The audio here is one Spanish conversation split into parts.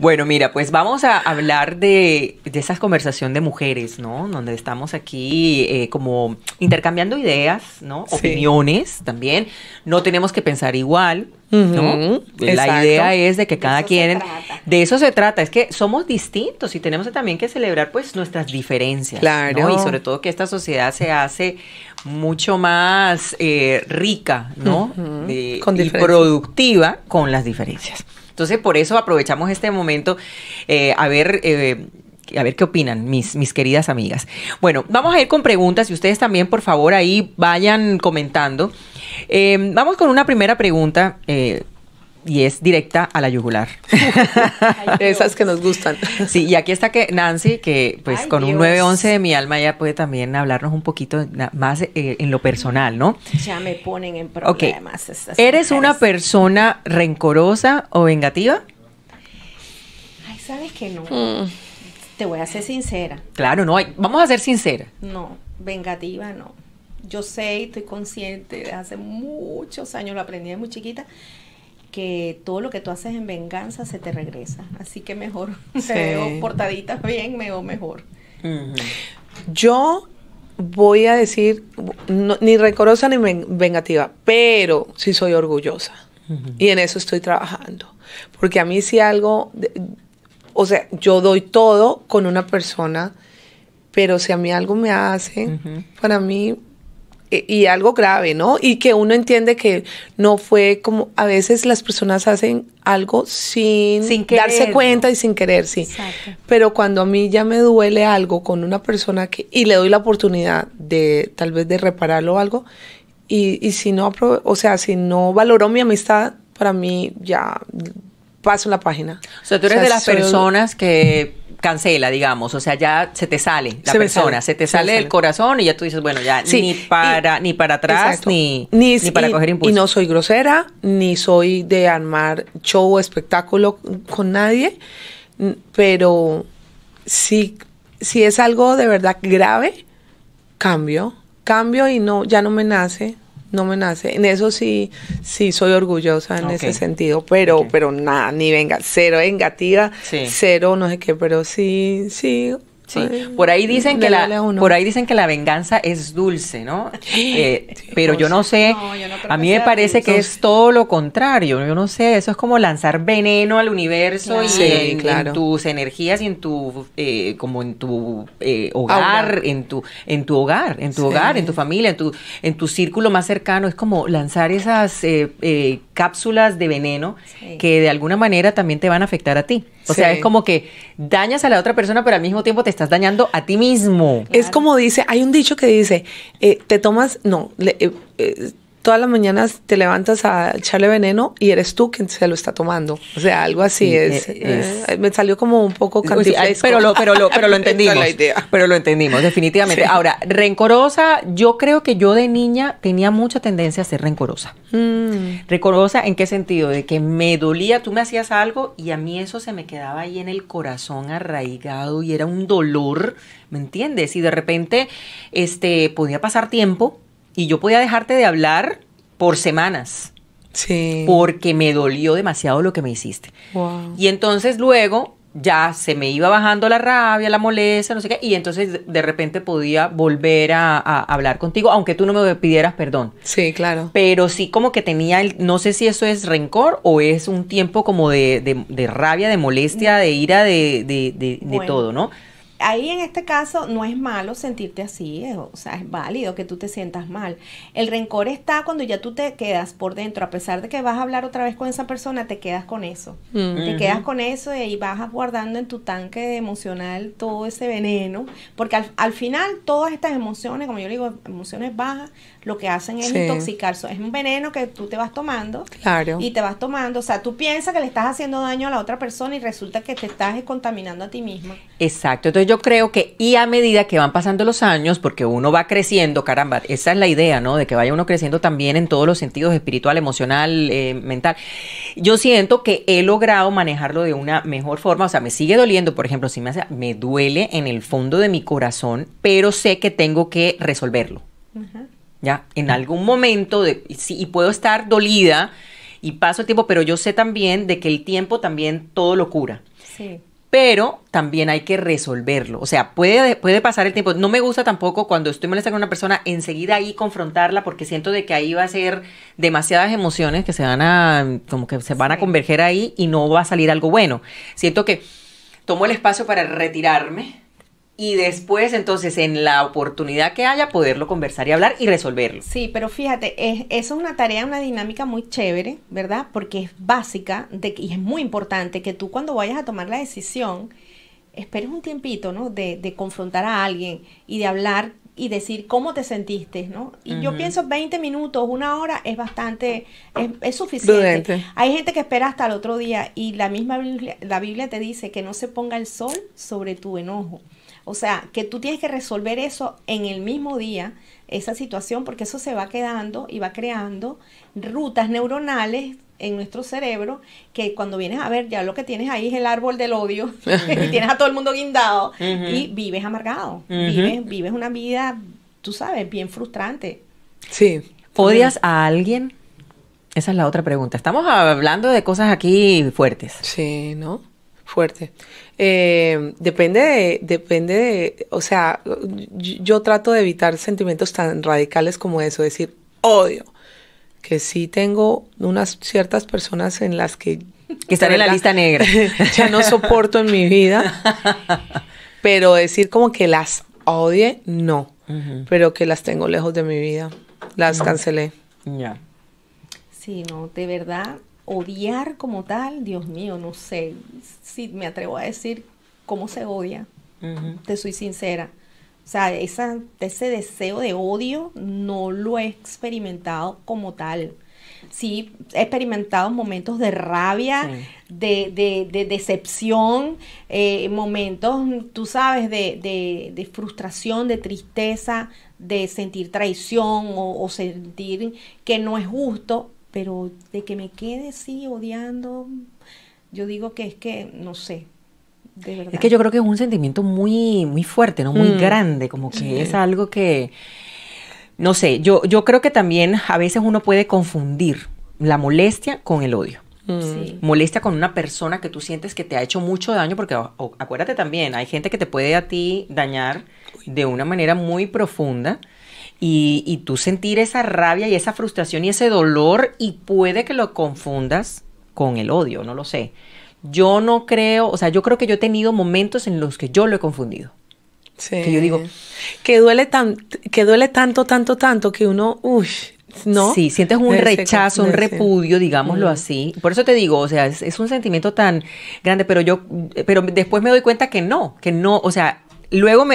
Bueno, mira, pues vamos a hablar de, esa conversación de mujeres, ¿no? Donde estamos aquí eh, como intercambiando ideas, ¿no? Opiniones también. No tenemos que pensar igual, ¿no? La idea es de que cada quien... De eso se trata, es que somos distintos y tenemos también que celebrar pues nuestras diferencias. Claro. ¿no? Y sobre todo que esta sociedad se hace mucho más eh, rica, ¿no? Eh, y productiva con las diferencias. Entonces, por eso aprovechamos este momento eh, a ver... Eh, a ver qué opinan mis, mis queridas amigas. Bueno, vamos a ir con preguntas y ustedes también, por favor, ahí vayan comentando. Eh, vamos con una primera pregunta y es directa a la yugular. Esas que nos gustan. Sí, y aquí está que Nancy, que pues con un 911 de mi alma ya puede también hablarnos un poquito más eh, en lo personal, ¿no? Ya me ponen en problemas. ¿Eres una persona rencorosa o vengativa? Ay, sabes que no. Mm. Te voy a ser sincera. Claro, no, vamos a ser sincera. No, vengativa no. Yo sé, estoy consciente, hace muchos años lo aprendí de muy chiquita, que todo lo que tú haces en venganza se te regresa. Así que mejor, sí. veo portadita bien, me veo mejor. Yo voy a decir, ni recorosa ni vengativa, pero sí soy orgullosa. Y en eso estoy trabajando. Porque a mí si algo, o sea, yo doy todo con una persona, pero si a mí algo me hace, para mí y algo grave, ¿no? Y que uno entiende que no fue como a veces las personas hacen algo sin, darse cuenta y sin querer, sí. Exacto. Pero cuando a mí ya me duele algo con una persona que y le doy la oportunidad de tal vez de repararlo o algo y, y si no o sea, si no valoró mi amistad, para mí ya paso la página. O sea, tú eres de las personas que cancela, digamos, o sea, ya se te sale la persona, se te sale, del corazón y ya tú dices, bueno, ya ni para ni para atrás ni, ni, para coger impulso. Y no soy grosera, ni soy de armar show o espectáculo con nadie, pero si, si es algo de verdad grave, cambio, cambio y no ya no me nace no me nace. En eso sí, sí soy orgullosa en ese sentido, pero, pero nada, ni venga, cero vengativa, cero no sé qué, pero sí, sí, Sí. Por ahí dicen que la, por ahí dicen que la venganza es dulce, ¿no? Eh, pero yo no sé. a mí me parece que es todo lo contrario. Yo no sé. Eso es como lanzar veneno al universo y en, tus energías y en tu eh, como en tu eh, hogar, en tu en tu hogar, en tu hogar, en tu familia, en tu en tu círculo más cercano. Es como lanzar esas cápsulas de veneno que de alguna manera también te van a afectar a ti. O sea, es como que dañas a la otra persona, pero al mismo tiempo te estás dañando a ti mismo. Es como dice, hay un dicho que dice, eh, te tomas, no, le, eh, eh, todas las mañanas te levantas a echarle veneno y eres tú quien se lo está tomando. O sea, algo así es, eh, eh, me salió como un poco cantifresco. Pero lo, pero entendimos. Pero lo entendimos, definitivamente. Ahora, rencorosa, yo creo que yo de niña tenía mucha tendencia a ser rencorosa. Mm. Rencorosa en qué sentido? De que me dolía, tú me hacías algo y a mí eso se me quedaba ahí en el corazón arraigado y era un dolor, ¿me entiendes? Y de repente este, podía pasar tiempo y yo podía dejarte de hablar por semanas. Sí. Porque me dolió demasiado lo que me hiciste. Wow. Y entonces luego ya se me iba bajando la rabia, la molestia, no sé qué, y entonces de repente podía volver a, hablar contigo, aunque tú no me pidieras perdón. Sí, claro. Pero sí como que tenía, el, no sé si eso es rencor o es un tiempo como de, rabia, de molestia, de ira, de, de todo, ¿no? ahí en este caso no es malo sentirte así, eh, o sea, es válido que tú te sientas mal. El rencor está cuando ya tú te quedas por dentro, a pesar de que vas a hablar otra vez con esa persona, te quedas con eso. Mm. Te quedas con eso y ahí vas guardando en tu tanque emocional todo ese veneno, porque al, final todas estas emociones, como yo digo, emociones bajas, lo que hacen es intoxicarse, es un veneno que tú te vas tomando y te vas tomando. O sea, tú piensas que le estás haciendo daño a la otra persona y resulta que te estás contaminando a ti misma. Exacto. Entonces, yo creo que, y a medida que van pasando los años, porque uno va creciendo, caramba, esa es la idea, ¿no? De que vaya uno creciendo también en todos los sentidos, espiritual, emocional, eh, mental. Yo siento que he logrado manejarlo de una mejor forma, o sea, me sigue doliendo, por ejemplo, si me hace, me duele en el fondo de mi corazón, pero sé que tengo que resolverlo. Ya, en algún momento, de, sí, y puedo estar dolida y paso el tiempo, pero yo sé también de que el tiempo también todo lo cura. Sí pero también hay que resolverlo. O sea, puede, pasar el tiempo. No me gusta tampoco cuando estoy molesta con una persona, enseguida ahí confrontarla porque siento de que ahí va a ser demasiadas emociones que se van a, como que se van a converger ahí y no va a salir algo bueno. Siento que tomo el espacio para retirarme y después entonces en la oportunidad que haya poderlo conversar y hablar y resolverlo. Sí, pero fíjate, es, eso es una tarea, una dinámica muy chévere, ¿verdad? Porque es básica de, y es muy importante que tú cuando vayas a tomar la decisión, esperes un tiempito, ¿no? De, confrontar a alguien y de hablar y decir cómo te sentiste, ¿no? Y yo pienso 20 minutos, una hora es bastante, es, suficiente. Hay gente que espera hasta el otro día y la misma la Biblia te dice que no se ponga el sol sobre tu enojo. O sea, que tú tienes que resolver eso en el mismo día, esa situación, porque eso se va quedando y va creando rutas neuronales en nuestro cerebro que cuando vienes a ver ya lo que tienes ahí es el árbol del odio y tienes a todo el mundo guindado y vives amargado, vives, vives una vida, tú sabes, bien frustrante. Sí. ¿Odias a alguien? Esa es la otra pregunta. Estamos hablando de cosas aquí fuertes. Sí, ¿no? Fuerte. Eh, depende de, depende de, o sea, yo, trato de evitar sentimientos tan radicales como eso, decir odio, que sí tengo unas ciertas personas en las que... Que están en la lista negra. ya no soporto en mi vida, pero decir como que las odie, no, pero que las tengo lejos de mi vida, las cancelé. Ya. Sí, no, de verdad, odiar como tal, Dios mío, no sé si me atrevo a decir cómo se odia. Te soy sincera. O sea, ese deseo de odio no lo he experimentado como tal. Sí, he experimentado momentos de rabia, de, decepción, eh, momentos, tú sabes, de, frustración, de tristeza, de sentir traición o sentir que no es justo, pero de que me quede así odiando, yo digo que es que, no sé, Es que yo creo que es un sentimiento muy, muy fuerte, ¿no? Muy mm. grande, como que es algo que, no sé, yo, yo creo que también a veces uno puede confundir la molestia con el odio. Mm. molestia con una persona que tú sientes que te ha hecho mucho daño, porque acuérdate también, hay gente que te puede a ti dañar de una manera muy profunda y, tú sentir esa rabia y esa frustración y ese dolor y puede que lo confundas con el odio, no lo sé. Yo no creo, o sea, yo creo que yo he tenido momentos en los que yo lo he confundido. Sí. Que yo digo, que duele, tan, que duele tanto, tanto, tanto que uno, uy, ¿no? Sí, sientes un rechazo, un repudio, digámoslo así. Por eso te digo, o sea, es, un sentimiento tan grande, pero yo, pero después me doy cuenta que no, que no, o sea, luego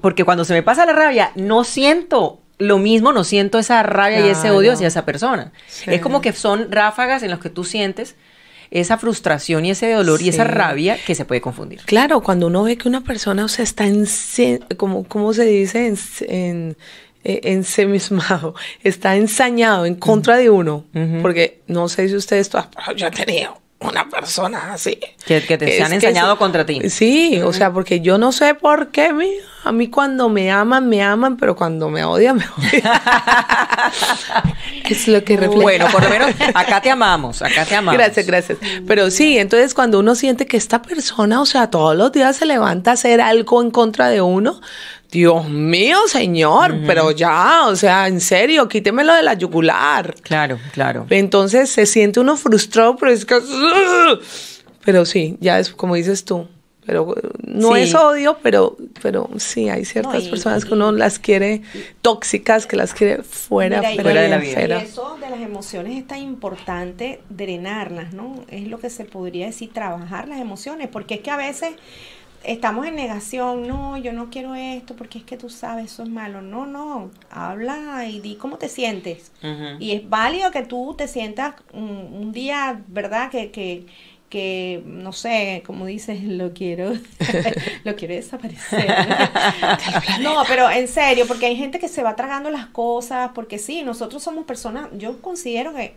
porque cuando se me pasa la rabia, no siento lo mismo no siento esa rabia y ese odio hacia esa persona. Es como que son ráfagas en las que tú sientes esa frustración y ese dolor y esa rabia que se puede confundir. Claro, cuando uno ve que una persona o está en, como, ¿cómo se dice? En, en, eh, ensemismado, está ensañado en contra de uno, porque no sé si ustedes, está, ah, yo he tenido una persona así. Que, te han enseñado contra ti. Sí, o sea, porque yo no sé por qué, mi a mí cuando me aman, me aman, pero cuando me odian, me odian. es lo que refleja. Bueno, por lo menos acá te amamos, acá te amamos. Gracias, gracias. Pero sí, entonces cuando uno siente que esta persona, o sea, todos los días se levanta a hacer algo en contra de uno, Dios mío, señor, pero ya, o sea, en serio, quítemelo de la yugular. Claro, claro. Entonces se siente uno frustrado, pero es que... Pero sí, ya es como dices tú, pero no es odio, pero, pero sí hay ciertas personas que uno las quiere tóxicas, que las quiere fuera, fuera de la vida. Y eso de las emociones es tan importante drenarlas, ¿no? Es lo que se podría decir, trabajar las emociones, porque es que a veces estamos en negación, no, yo no quiero esto porque es que tú sabes, eso es malo. No, no, habla y di cómo te sientes. Y es válido que tú te sientas un, día, ¿verdad? Que, que, que, no sé, como dices, lo quiero, lo quiero desaparecer. no, pero en serio, porque hay gente que se va tragando las cosas, porque sí, nosotros somos personas, yo considero que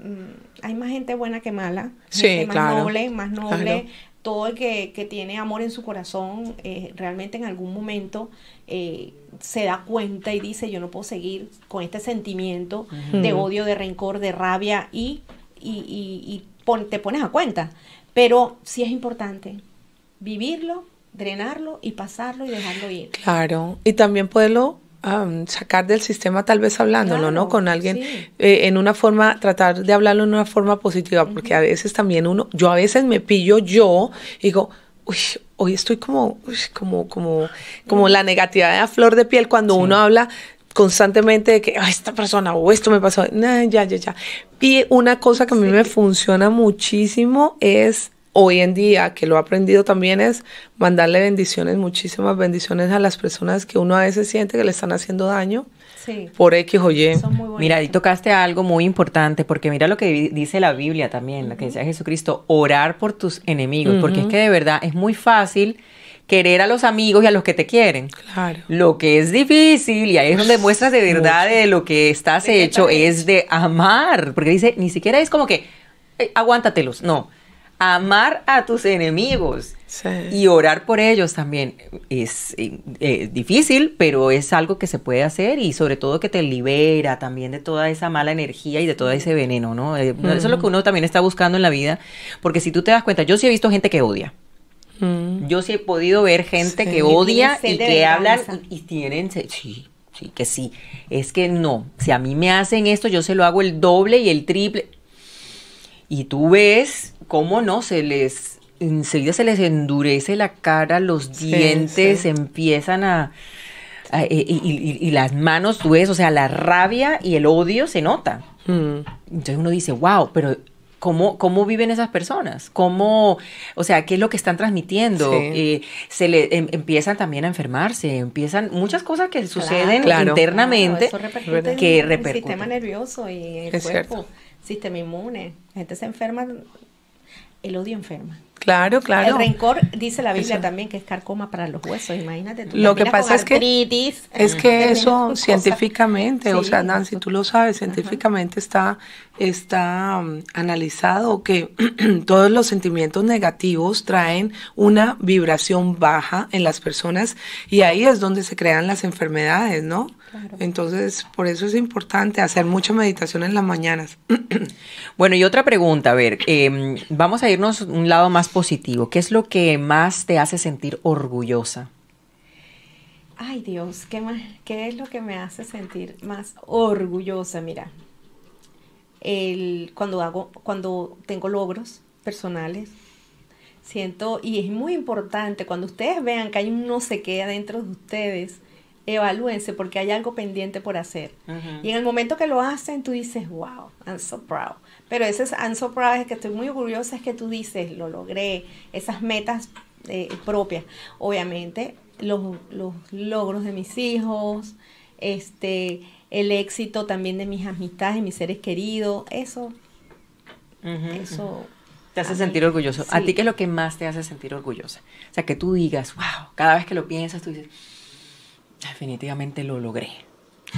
mm, hay más gente buena que mala, sí, más noble, más noble, todo el que, tiene amor en su corazón eh, realmente en algún momento eh, se da cuenta y dice yo no puedo seguir con este sentimiento de odio, de rencor, de rabia y, y, te pones a cuenta. Pero sí es importante vivirlo, drenarlo y pasarlo y dejarlo ir. Claro, y también poderlo sacar del sistema tal vez hablándolo, ¿no? Con alguien eh, en una forma, tratar de hablarlo en una forma positiva, porque a veces también uno, yo a veces me pillo yo y digo, uy, hoy estoy como, uy, como, como, como la negatividad a flor de piel cuando uno habla constantemente de que esta persona o esto me pasó, nah, ya, ya, ya. Y una cosa que a mí me funciona muchísimo es hoy en día, que lo he aprendido también, es mandarle bendiciones, muchísimas bendiciones a las personas que uno a veces siente que le están haciendo daño. Por X o Y. Mira, y tocaste algo muy importante, porque mira lo que dice la Biblia también, la que dice Jesucristo, orar por tus enemigos, porque es que de verdad es muy fácil querer a los amigos y a los que te quieren. Claro. Lo que es difícil, y ahí es donde muestras de verdad de lo que estás hecho, es de amar, porque dice, ni siquiera es como que, aguántatelos, no amar a tus enemigos y orar por ellos también es eh, eh, difícil, pero es algo que se puede hacer y sobre todo que te libera también de toda esa mala energía y de todo ese veneno, ¿no? Eh, eso es lo que mm. uno también está buscando en la vida, porque si tú te das cuenta, yo sí he visto gente que odia. Mm. Yo sí he podido ver gente que odia y, que hablan y, y tienen, sí, sí, que sí. Es que no, si a mí me hacen esto, yo se lo hago el doble y el triple y tú ves cómo no se les enseguida se les endurece la cara, los dientes empiezan a, eh, y, las manos, tú ves, o sea, la rabia y el odio se nota. Mm. Entonces uno dice, wow, pero ¿Cómo, cómo, viven esas personas, cómo, o sea, qué es lo que están transmitiendo. Eh, se le em, empiezan también a enfermarse, empiezan muchas cosas que suceden internamente repercute que El sistema nervioso y el cuerpo sistema inmune. La gente se enferma, el odio enferma. Claro, claro. El rencor, dice la Biblia también, que es carcoma para los huesos, imagínate. Tú lo que pasa es que, es que eso científicamente, o sea, Nancy, tú lo sabes, científicamente está está mm, analizado que todos los sentimientos negativos traen una vibración baja en las personas y ahí es donde se crean las enfermedades, ¿no? Entonces, por eso es importante hacer mucha meditación en las mañanas. bueno, y otra pregunta, a ver, em, vamos a irnos un lado más positivo. ¿Qué es lo que más te hace sentir orgullosa? Ay Dios, ¿qué, ¿qué es lo que me hace sentir más orgullosa? Mira, cuando hago, cuando tengo logros personales. Siento, y es muy importante, cuando ustedes vean que hay un no sé qué dentro de ustedes, evalúense porque hay algo pendiente por hacer. Y en el momento que lo hacen, tú dices, wow, I'm so proud. Pero ese es, I'm so proud, es que estoy muy orgullosa, es que tú dices, lo logré, esas metas eh, propias. Obviamente, los, los logros de mis hijos, este el éxito también de mis amistades, mis seres queridos, eso. eso. Te hace sentir orgulloso. ¿A ti qué es lo que más te hace sentir orgullosa? O sea, que tú digas, wow, cada vez que lo piensas, tú dices, definitivamente lo logré.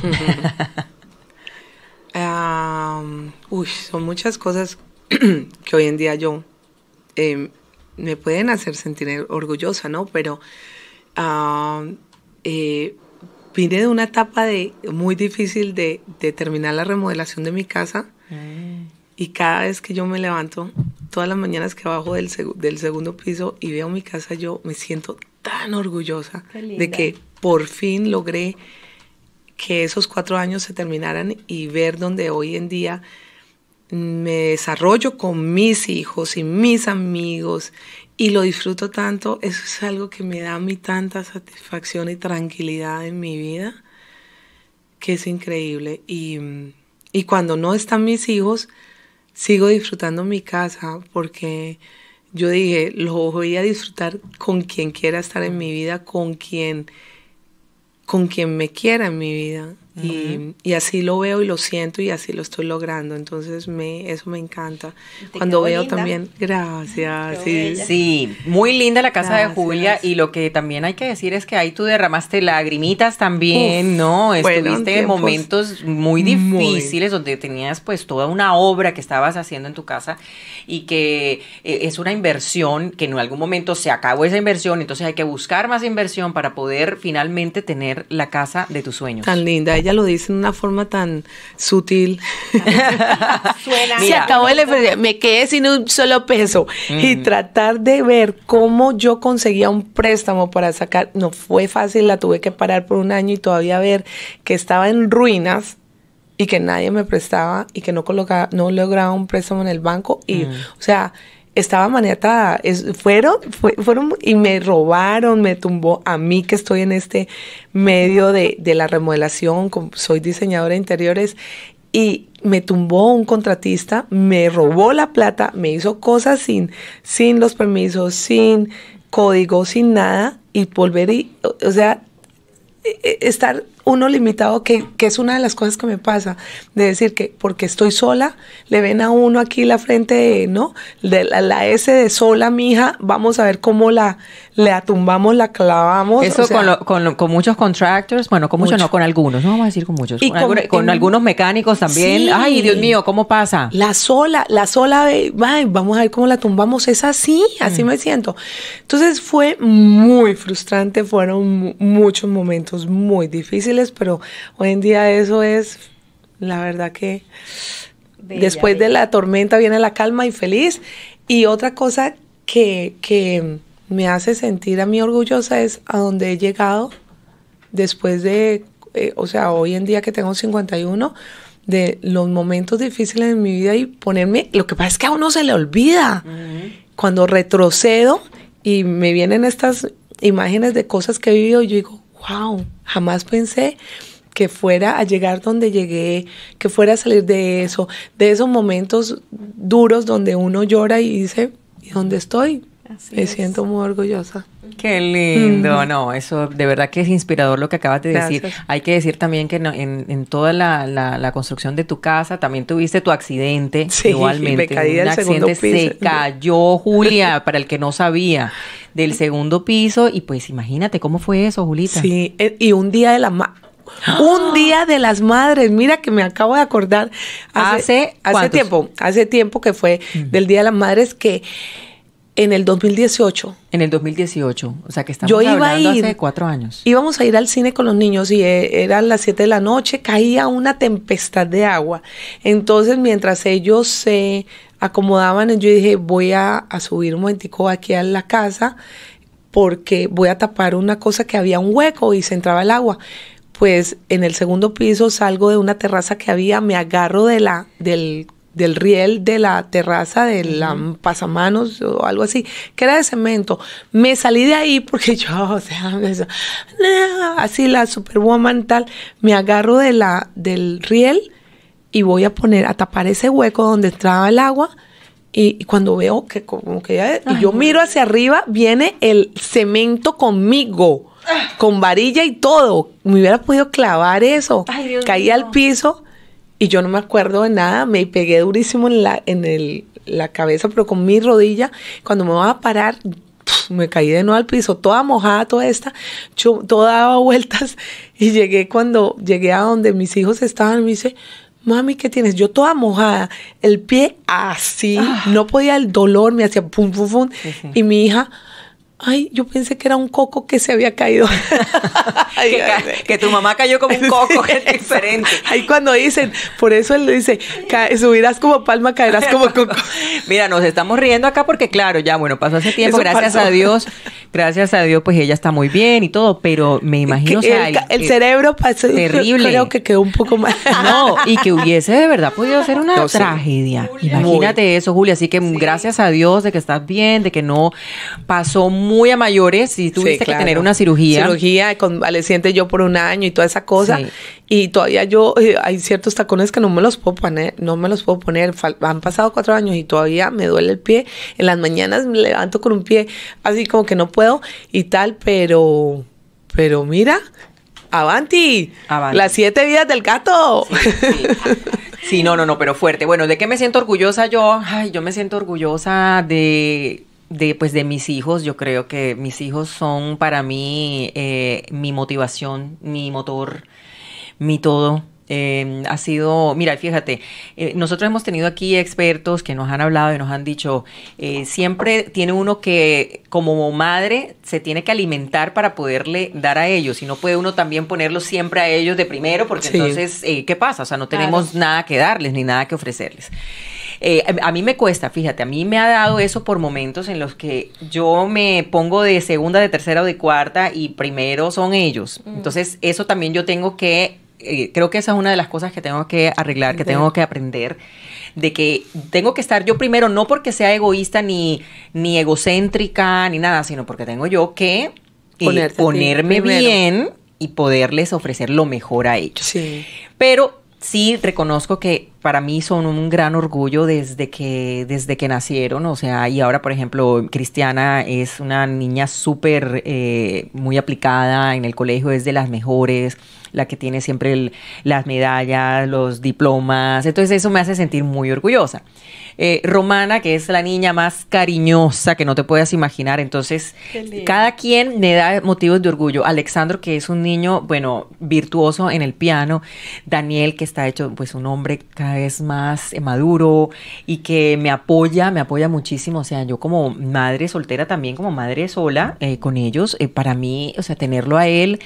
uy, son muchas cosas que hoy en día yo em, me pueden hacer sentir orgullosa, ¿no? Pero eh, vine de una etapa de, muy difícil de, terminar la remodelación de mi casa. Mm. Y cada vez que yo me levanto, todas las mañanas que bajo del, del segundo piso y veo mi casa, yo me siento tan orgullosa de que por fin logré que esos cuatro años se terminaran y ver donde hoy en día me desarrollo con mis hijos y mis amigos y lo disfruto tanto, eso es algo que me da a mí tanta satisfacción y tranquilidad en mi vida, que es increíble. Y, cuando no están mis hijos, sigo disfrutando mi casa porque yo dije, lo voy a disfrutar con quien quiera estar en mi vida, con quien, con quien me quiera en mi vida y, así lo veo y lo siento y así lo estoy logrando. Entonces, me, eso me encanta. Cuando veo también, gracias. Sí. muy linda la casa de Julia. Y lo que también hay que decir es que ahí tú derramaste lagrimitas también, ¿no? Estuviste en momentos muy difíciles donde tenías pues toda una obra que estabas haciendo en tu casa y que eh, es una inversión que en algún momento se acabó esa inversión. Entonces, hay que buscar más inversión para poder finalmente tener la casa de tus sueños. Tan linda ella lo dice en una forma tan sutil. Suena. Se acabó el Me quedé sin un solo peso. Y mm. tratar de ver cómo yo conseguía un préstamo para sacar, no fue fácil, la tuve que parar por un año y todavía ver que estaba en ruinas y que nadie me prestaba y que no no lograba un préstamo en el banco. Y, mm. o sea, estaba maniatada. fueron, fueron y me robaron, me tumbó a mí que estoy en este medio de, la remodelación, soy diseñadora de interiores y me tumbó un contratista, me robó la plata, me hizo cosas sin, sin los permisos, sin código, sin nada y volver y, o sea, e, e, estar uno limitado, que, es una de las cosas que me pasa, de decir que porque estoy sola, le ven a uno aquí la frente, ¿no? De la, S de sola, mija, vamos a ver cómo la, la tumbamos, la clavamos. Eso con, muchos contractors, bueno, con muchos no, con algunos, no vamos a decir con muchos, y con, algunos, mecánicos también. Ay, Dios mío, ¿cómo pasa? La sola, la sola, vamos a ver cómo la tumbamos, es así, así mm. me siento. Entonces fue muy frustrante, fueron muchos momentos muy difíciles pero hoy en día eso es, la verdad que después de la tormenta viene la calma y feliz. Y otra cosa que, me hace sentir a mí orgullosa es a donde he llegado después de, eh, o sea, hoy en día que tengo 51, de los momentos difíciles de mi vida y ponerme, lo que pasa es que a uno se le olvida. Cuando retrocedo y me vienen estas imágenes de cosas que he vivido, yo digo, wow, jamás pensé que fuera a llegar donde llegué, que fuera a salir de eso, de esos momentos duros donde uno llora y dice, ¿y dónde estoy? me siento muy orgullosa. Qué lindo, no, eso de verdad que es inspirador lo que acabas de decir. Hay que decir también que en, toda la, construcción de tu casa también tuviste tu accidente sí, igualmente. Me caí un accidente se cayó Julia, para el que no sabía del segundo piso. Y pues imagínate cómo fue eso, Julita. Sí, eh, y un día de la un ¡Ah! día de las madres, mira que me acabo de acordar hace, hace, tiempo, hace tiempo que fue del Día de las Madres que en el 2018. En el 2018, o sea que estamos yo hablando hace cuatro años. Íbamos a ir al cine con los niños y eh, eran las siete de la noche, caía una tempestad de agua. Entonces, mientras ellos se acomodaban, yo dije, voy a, subir un momentico aquí a la casa porque voy a tapar una cosa que había un hueco y se entraba el agua. Pues en el segundo piso salgo de una terraza que había, me agarro de la, del, del riel de la terraza de la pasamanos o algo así, que era de cemento. Me salí de ahí porque yo, o sea, ah, así la superwoman tal, me agarro de la, del riel y voy a poner a tapar ese hueco donde entraba el agua. Y, cuando veo que como que ya, y yo miro hacia arriba, viene el cemento conmigo, ah. con varilla y todo. Me hubiera podido clavar eso. Caí al piso y yo no me acuerdo de nada. Me pegué durísimo en la, en la cabeza, pero con mi rodilla. Cuando me iba a parar, me caí de nuevo al piso, toda mojada, toda esta, yo, toda daba vueltas y llegué cuando llegué a donde mis hijos estaban, me dice, mami, ¿qué tienes? Yo toda mojada, el pie así, ah. no podía, el dolor me hacía pum, pum, pum. Y mi hija Ay, yo pensé que era un coco que se había caído. que, tu mamá cayó como un coco, diferente. Ahí cuando dicen, por eso él dice, subirás como palma, caerás como coco. Mira, nos estamos riendo acá porque claro, ya bueno, pasó hace tiempo, gracias a Dios, gracias a Dios, pues ella está muy bien y todo, pero me imagino, que el, cerebro pasó terrible. Creo que quedó un poco mal. No, y que hubiese de verdad podido ser una tragedia. Imagínate eso, Julia. Así que gracias a Dios de que estás bien, de que no pasó mucho muy a mayores y tuviste que tener una cirugía. Cirugía convaleciente yo por un año y toda esa cosa. Y todavía yo, eh, hay ciertos tacones que no me los puedo poner, no me los puedo poner. Han pasado cuatro años y todavía me duele el pie. En las mañanas me levanto con un pie así como que no puedo y tal, pero, pero mira, avanti, avanti. las siete vidas del gato. Sí, sí, no, no, no, pero fuerte. Bueno, ¿de qué me siento orgullosa yo? Ay, yo me siento orgullosa de de, pues de mis hijos, yo creo que mis hijos son para mí eh, mi motivación, mi motor, mi todo. Em, ha sido, mira, fíjate, eh, nosotros hemos tenido aquí expertos que nos han hablado y nos han dicho, eh, siempre tiene uno que como madre se tiene que alimentar para poderle dar a ellos y no puede uno también ponerlo siempre a ellos de primero porque entonces, eh, ¿qué pasa? O sea, no tenemos nada que darles ni nada que ofrecerles. a mí me cuesta, fíjate, a mí me ha dado eso por momentos en los que yo me pongo de segunda, de tercera o de cuarta y primero son ellos. Mm. Entonces, eso también yo tengo que eh, creo que esa es una de las cosas que tengo que arreglar, que tengo que aprender, de que tengo que estar yo primero, no porque sea egoísta ni, egocéntrica ni nada, sino porque tengo yo que eh, ponerme bien y poderles ofrecer lo mejor a ellos. Pero sí reconozco que para mí son un gran orgullo desde que, desde que nacieron, o sea, y ahora, por ejemplo, Cristiana es una niña súper, eh, muy aplicada en el colegio, es de las mejores la que tiene siempre las medallas, los diplomas. Entonces eso me hace sentir muy orgullosa. Eh, Romana, que es la niña más cariñosa que no te puedas imaginar. Entonces, cada quien me da motivos de orgullo. Alexandro, que es un niño, bueno, virtuoso en el piano. Daniel, que está hecho, pues, un hombre cada vez más maduro y que me apoya, me apoya muchísimo. O sea, yo como madre soltera también, como madre sola eh, con ellos, eh, para mí, o sea, tenerlo a él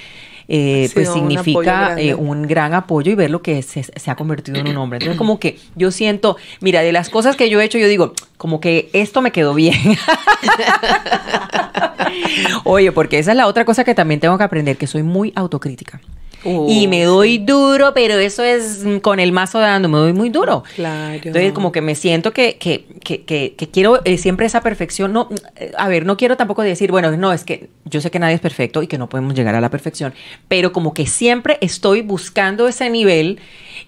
eh, pues significa eh, un, gran apoyo y ver lo que se, se ha convertido en un hombre. Entonces, como que yo siento, mira, de las cosas que yo he hecho, yo digo, como que esto me quedó bien. Oye, porque esa es la otra cosa que también tengo que aprender, que soy muy autocrítica y oh, me doy duro, pero eso es con el mazo dando, me doy muy duro. Claro. Entonces, como que me siento que, que, que, quiero eh, siempre esa perfección. No, eh, a ver, no quiero tampoco decir, bueno, no, es que yo sé que nadie es perfecto y que no podemos llegar a la perfección, pero como que siempre estoy buscando ese nivel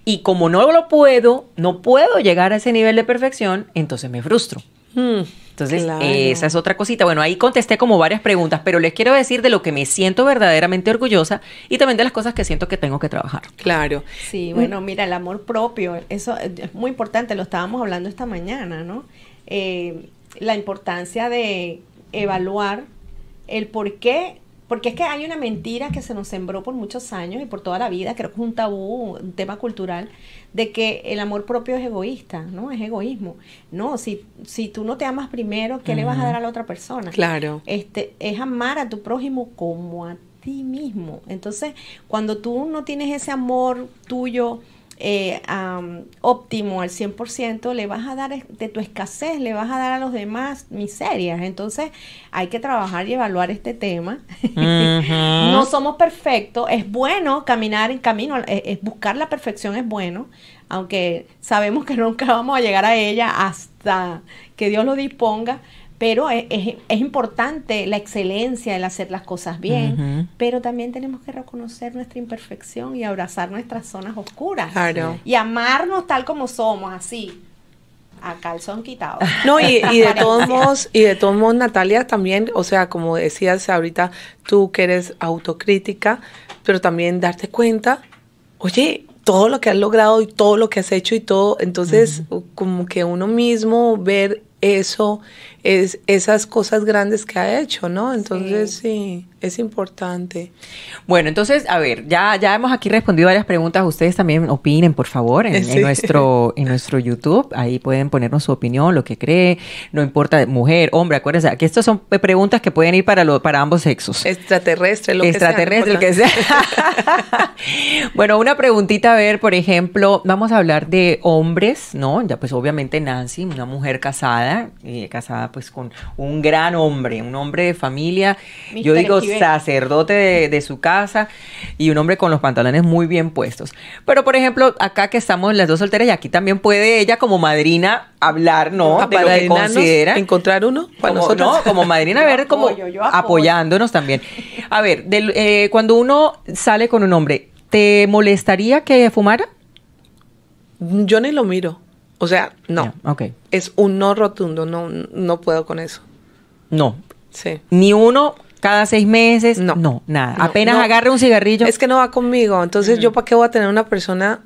y como no lo puedo, no puedo llegar a ese nivel de perfección, entonces me frustro. Hmm. Entonces, esa es otra cosita. Bueno, ahí contesté como varias preguntas, pero les quiero decir de lo que me siento verdaderamente orgullosa y también de las cosas que siento que tengo que trabajar. Claro. Sí, mm. bueno, mira, el amor propio, eso es muy importante, lo estábamos hablando esta mañana, ¿no? Eh, la importancia de evaluar el por qué porque es que hay una mentira que se nos sembró por muchos años y por toda la vida, creo que es un tabú, un tema cultural, de que el amor propio es egoísta, ¿no? Es egoísmo. No, si, si tú no te amas primero, ¿qué le vas a dar a la otra persona? Claro. Este, es amar a tu prójimo como a ti mismo. Entonces, cuando tú no tienes ese amor tuyo, eh, óptimo al 100%, le vas a dar de tu escasez, le vas a dar a los demás miserias. Entonces hay que trabajar y evaluar este tema. no somos perfectos, es bueno caminar en camino, buscar la perfección es bueno, aunque sabemos que nunca vamos a llegar a ella hasta que Dios lo disponga, pero es, importante la excelencia, el hacer las cosas bien, pero también tenemos que reconocer nuestra imperfección y abrazar nuestras zonas oscuras. Y amarnos tal como somos, así a calzón quitado. No, y, de todos modos, y de todos Natalia, también, o sea, como decías ahorita, tú que eres autocrítica, pero también darte cuenta, oye, todo lo que has logrado y todo lo que has hecho y todo, entonces como que uno mismo ver eso es, esas cosas grandes que ha hecho, ¿no? Entonces sí. es importante. Bueno, entonces, a ver, ya, ya hemos aquí respondido varias preguntas. Ustedes también opinen, por favor, en, nuestro, en nuestro YouTube. Ahí pueden ponernos su opinión, lo que cree, no importa, mujer, hombre, acuérdense, que estas son preguntas que pueden ir para, para ambos sexos. Extraterrestre, lo que sea. Extraterrestre, lo que sea. bueno, una preguntita, a ver, por ejemplo, vamos a hablar de hombres, ¿no? Ya pues obviamente Nancy, una mujer casada, eh, casada pues con un gran hombre, un hombre de familia, yo digo sacerdote de, su casa y un hombre con los pantalones muy bien puestos. Pero por ejemplo, acá que estamos las dos solteras y aquí también puede ella como madrina hablar, ¿no? para lo que considera. Encontrar uno como, como madrina, a ver, como apoyándonos también. A ver, eh, cuando uno sale con un hombre, ¿te molestaría que fumara? Yo ni lo miro. O sea, no. okay. Es un no rotundo, no, no puedo con eso. No. Sí. Ni uno cada seis meses. No. No, nada. Apenas agarre un cigarrillo. Es que no va conmigo. Entonces, ¿yo para qué voy a tener una persona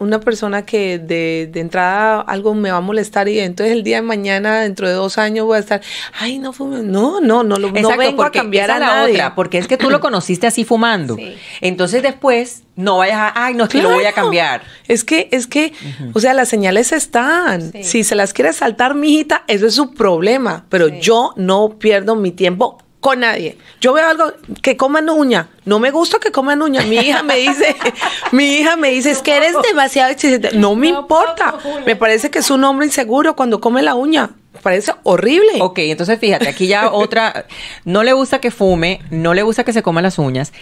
una persona que de, de, entrada algo me va a molestar y entonces el día de mañana, dentro de dos años, voy a estar, ay, no fumo. no, no, no, lo, no vengo a cambiar a la nadie. otra, porque es que tú lo conociste así fumando. Entonces después no vayas a, ay, no, es que lo voy a cambiar. Es que, es que, o sea, las señales están. Si se las quiere saltar, hijita, eso es su problema, pero yo no pierdo mi tiempo con nadie. Yo veo algo que coman uña. No me gusta que coman uña. Mi hija me dice, mi hija me dice, es que eres demasiado exigente. No me importa. Me parece que es un hombre inseguro cuando come la uña. parece horrible. Ok, entonces fíjate, aquí ya otra, no le gusta que fume, no le gusta que se coma las uñas.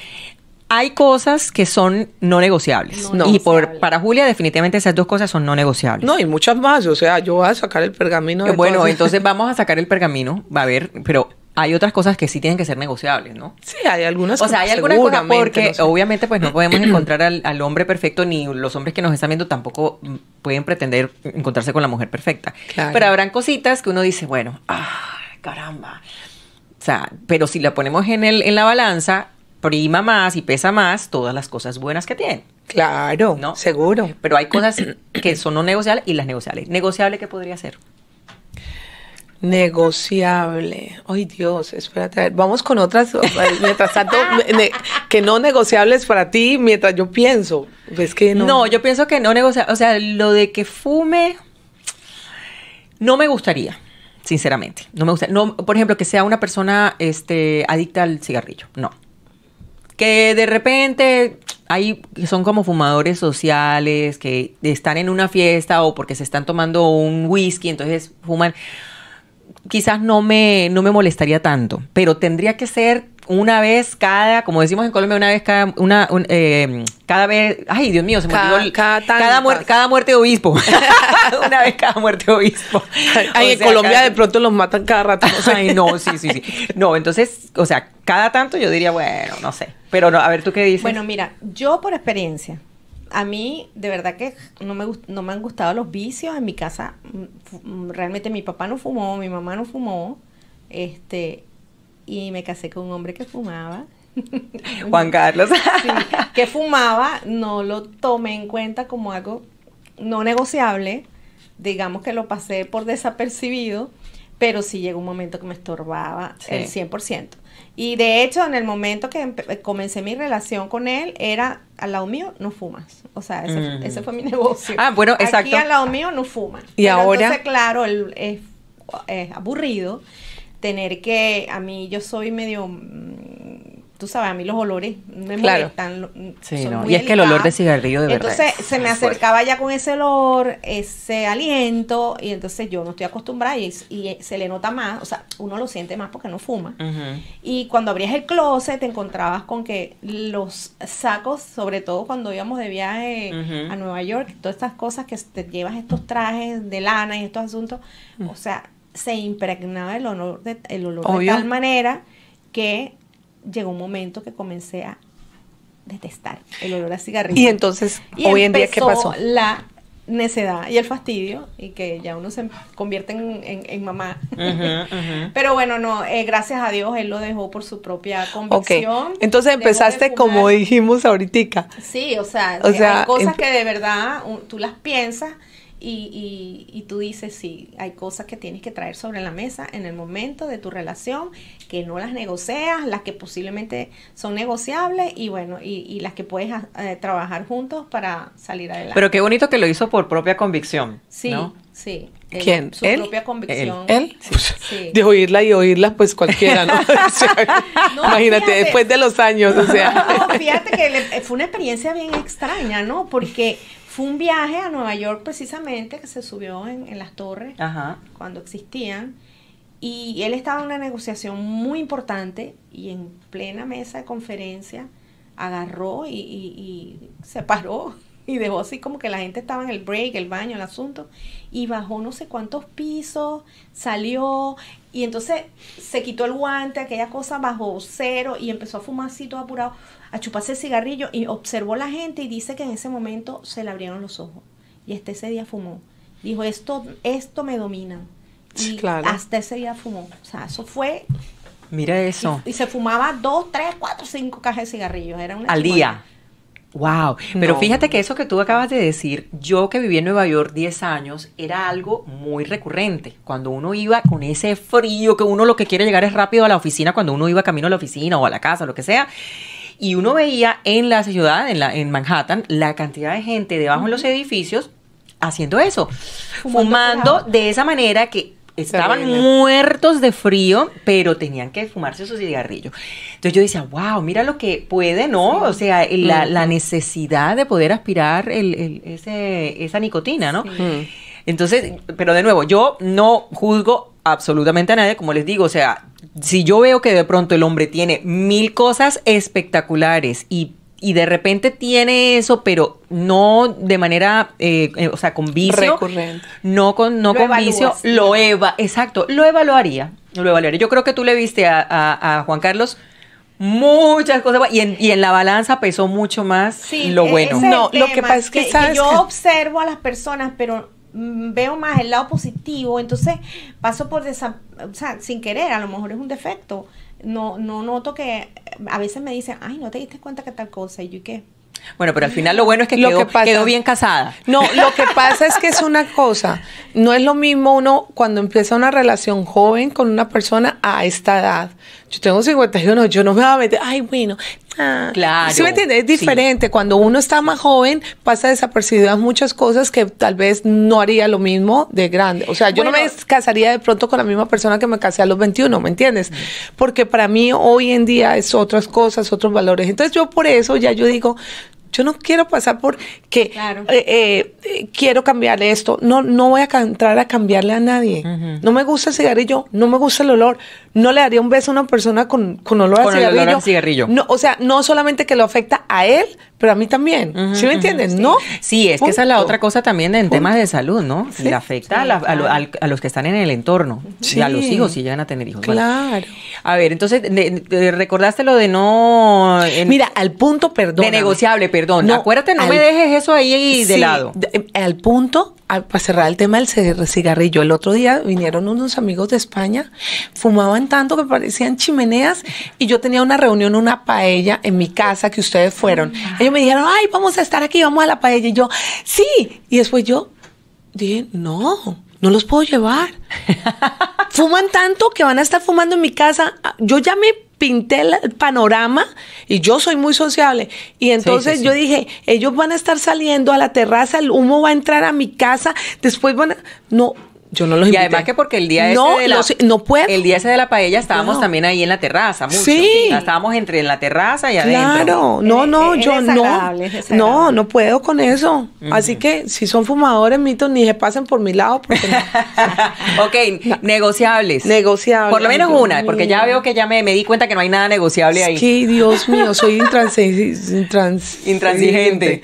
Hay cosas que son no negociables. No y por, para Julia, definitivamente esas dos cosas son no negociables. No, y muchas más. O sea, yo voy a sacar el pergamino. De bueno, entonces vamos a sacar el pergamino. Va a ver, pero hay otras cosas que sí tienen que ser negociables, ¿no? Sí, hay algunas. cosas. O sea, hay algunas cosas porque obviamente pues no podemos encontrar al, hombre perfecto ni los hombres que nos están viendo tampoco mm, pueden pretender encontrarse con la mujer perfecta. Pero habrán cositas que uno dice, bueno, ah, caramba. O sea, pero si la ponemos en el en la balanza, prima más y pesa más todas las cosas buenas que tiene. Claro, ¿no? seguro. Pero hay cosas que son no negociables y las negociables. Negociable que podría ser. Negociable. Ay, Dios, espérate. Vamos con otras. Mientras tanto, que no negociables para ti, mientras yo pienso. Es que no? No, yo pienso que no negociable. O sea, lo de que fume, no me gustaría, sinceramente. No me gusta. No, por ejemplo, que sea una persona este, adicta al cigarrillo. No. Que de repente hay, son como fumadores sociales que están en una fiesta o porque se están tomando un whisky, entonces fuman quizás no me, no me molestaría tanto, pero tendría que ser una vez cada, como decimos en Colombia, una vez cada, una, eh, cada vez, ay Dios mío, se me cada, cada, muerte de obispo. una vez cada muerte de obispo. Ay, en Colombia de pronto los matan cada rato. No sí, sí, sí. No, entonces, o sea, cada tanto yo diría, bueno, no sé. Pero no, a ver, ¿tú qué dices? Bueno, mira, yo por experiencia, a mí de verdad que no me, han gustado los vicios. En mi casa mm, mm, realmente mi papá no fumó, mi mamá no fumó. Este, y me casé con un hombre que fumaba. Juan Carlos. que fumaba, no lo tomé en cuenta como algo no negociable. Digamos que lo pasé por desapercibido, pero sí llegó un momento que me estorbaba el 100%. Y de hecho, en el momento que comencé mi relación con él, era al lado mío no fumas. O sea, ese, mm. fue mi negocio. Ah, bueno, exacto. Aquí al lado mío no fumas. Y ahora. Entonces, claro, eh, es aburrido tener que. A mí, yo soy medio mm, tú sabes, a mí los olores me molestan. Mm, sí, no. y es que el olor de cigarrillo de verdad. Entonces se me acercaba ya con ese olor, ese aliento, y entonces yo no estoy acostumbrada y, eh, se le nota más, o sea, uno lo siente más porque no fuma. Y cuando abrías el closet te encontrabas con que los sacos, sobre todo cuando íbamos de viaje a Nueva York, todas estas cosas que te llevas estos trajes de lana y estos asuntos, mm. o sea, se impregnaba el olor de, de tal manera que llegó un momento que comencé a detestar el olor a cigarrillo. Y entonces, hoy en día, ¿qué pasó? La necedad y el fastidio y que ya uno se convierte en, mamá. Pero bueno, no, eh, gracias a Dios él lo dejó por su propia convicción. Entonces empezaste como dijimos ahorita. Sí, o sea, o cosas que de verdad tú las piensas y, tú dices, sí, hay cosas que tienes que traer sobre la mesa en el momento de tu relación, que no las negocias, las que posiblemente son negociables y bueno, y, las que puedes ah, eh, trabajar juntos para salir adelante. Pero qué bonito que lo hizo por propia convicción. Sí, sí. ¿Quién? Su propia convicción. ¿Él? Sí. De oírla y oírlas pues cualquiera, ¿no? imagínate, después de los años, o sea. No, fíjate que eh, fue una experiencia bien extraña, ¿no? Porque fue un viaje a Nueva York precisamente que se subió en, las torres cuando existían. Y él estaba en una negociación muy importante y en plena mesa de conferencia agarró y, y, se paró y dejó así como que la gente estaba en el break, el baño, el asunto, y bajó no sé cuántos pisos, salió y entonces se quitó el guante, aquella cosa bajó cero y empezó a fumar así todo apurado a chuparse el cigarrillo y observó la gente y dice que en ese momento se le abrieron los ojos. Y este ese día fumó. Dijo, esto, esto me domina. Y hasta ese día fumó. O sea, eso fue... Mira eso. Y, se fumaba dos, tres, cuatro, cinco cajas de cigarrillos. Era una Al día. Wow, pero fíjate que eso que tú acabas de decir, yo que viví en Nueva York 10 años, era algo muy recurrente. Cuando uno iba con ese frío, que uno lo que quiere llegar es rápido a la oficina, cuando uno iba camino a la oficina o a la casa, lo que sea, y uno veía en la ciudad, en, la, en Manhattan, la cantidad de gente debajo de los edificios haciendo eso, fumando, de esa manera que estaban muertos de frío, pero tenían que fumarse su cigarrillo. Entonces yo decía, wow, mira lo que puede, ¿no? O sea, la, necesidad de poder aspirar esa nicotina, ¿no? Entonces, pero de nuevo, yo no juzgo absolutamente a nadie, como les digo, o sea, si yo veo que de pronto el hombre tiene mil cosas espectaculares y y de repente tiene eso, pero no de manera, eh, eh, o sea, con vicio. No con, no con vicio, lo eva, exacto, lo evaluaría, lo evaluaría. Yo creo que tú le viste a, Juan Carlos muchas cosas y en, la balanza pesó mucho más lo e- bueno. No, lo que pasa es que, que yo observo a las personas, pero Mm, veo más el lado positivo, entonces paso por esa o sea, sin querer, a lo mejor es un defecto. No, no noto que eh, a veces me dicen, ay, no te diste cuenta que tal cosa, y yo qué. Bueno, pero al final lo bueno es que, lo quedó, quedó, bien casada. No, lo que pasa es que es una cosa. No es lo mismo uno cuando empieza una relación joven con una persona a esta edad. Yo tengo 51, yo no me voy a meter. Ay, bueno, Claro. ¿Sí me entiendes? Es diferente. Cuando uno está más joven, pasa desapercibidas muchas cosas que tal vez no haría lo mismo de grande. O sea, yo no me casaría de pronto con la misma persona que me casé a los 21, ¿me entiendes? Porque para mí hoy en día es otras cosas, otros valores. Entonces yo por eso ya yo digo, yo no quiero pasar por que eh, eh, eh, quiero cambiar esto. No, no voy a entrar a cambiarle a nadie. No me gusta el cigarrillo, no me gusta el olor, no le daría un beso a una persona con, con olor a cigarrillo. cigarrillo. No, o sea, no solamente que lo afecta a él, pero a mí también. ¿Sí me entiendes? ¿No? Sí, es que esa es la otra cosa también en temas de salud, ¿no? Le afecta a, los que están en el entorno a los hijos si llegan a tener hijos. Claro. A ver, entonces, recordaste lo de no. Mira, al punto, perdón. De negociable, perdón. Acuérdate, no me dejes eso ahí de lado. al punto, para cerrar el tema del cigarrillo, el otro día vinieron unos amigos de España, fumaban tanto que parecían chimeneas y yo tenía una reunión, una paella en mi casa que ustedes fueron. Ah. Ellos me dijeron, ay, vamos a estar aquí, vamos a la paella. Y yo, sí. Y después yo dije, no, no los puedo llevar. Fuman tanto que van a estar fumando en mi casa. Yo ya me pinté el panorama y yo soy muy sociable. Y entonces yo dije, ellos van a estar saliendo a la terraza, el humo va a entrar a mi casa, después van a... No, yo no los invité. Y además que porque el día ese de la, El día de la paella estábamos también ahí en la terraza, Sí. Estábamos entre en la terraza y adentro. Claro, no, no, yo no. no, no puedo con eso. Así que si son fumadores, mitos, ni se pasen por mi lado. Porque ok, negociables. Negociables. Por lo menos una, porque ya veo que ya me, me, di cuenta que no hay nada negociable ahí. Sí, Dios mío, soy intransigente. intransigente.